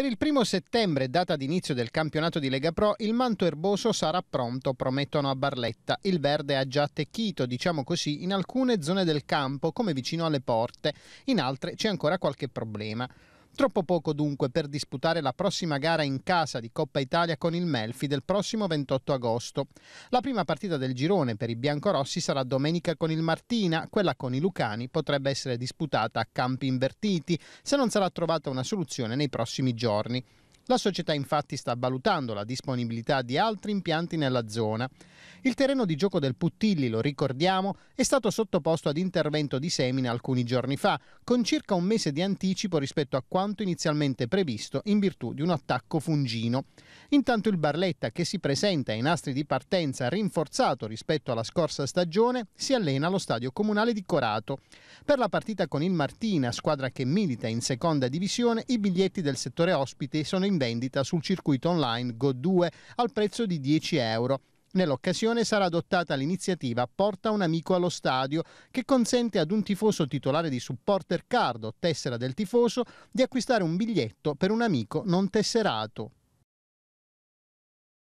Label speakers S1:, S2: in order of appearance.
S1: Per il primo settembre, data d'inizio del campionato di Lega Pro, il manto erboso sarà pronto, promettono a Barletta. Il verde ha già attecchito, diciamo così, in alcune zone del campo, come vicino alle porte. In altre c'è ancora qualche problema. Troppo poco dunque per disputare la prossima gara in casa di Coppa Italia con il Melfi del prossimo 28 agosto. La prima partita del girone per i biancorossi sarà domenica con il Martina, quella con i Lucani potrebbe essere disputata a campi invertiti se non sarà trovata una soluzione nei prossimi giorni. La società infatti sta valutando la disponibilità di altri impianti nella zona. Il terreno di gioco del Puttilli, lo ricordiamo, è stato sottoposto ad intervento di semina alcuni giorni fa, con circa un mese di anticipo rispetto a quanto inizialmente previsto in virtù di un attacco fungino. Intanto il Barletta, che si presenta ai nastri di partenza rinforzato rispetto alla scorsa stagione, si allena allo stadio comunale di Corato. Per la partita con il Martina, squadra che milita in seconda divisione, i biglietti del settore ospite sono in vendita sul circuito online Go2 al prezzo di 10 euro. Nell'occasione sarà adottata l'iniziativa Porta un amico allo stadio, che consente ad un tifoso titolare di supporter card o tessera del tifoso di acquistare un biglietto per un amico non tesserato.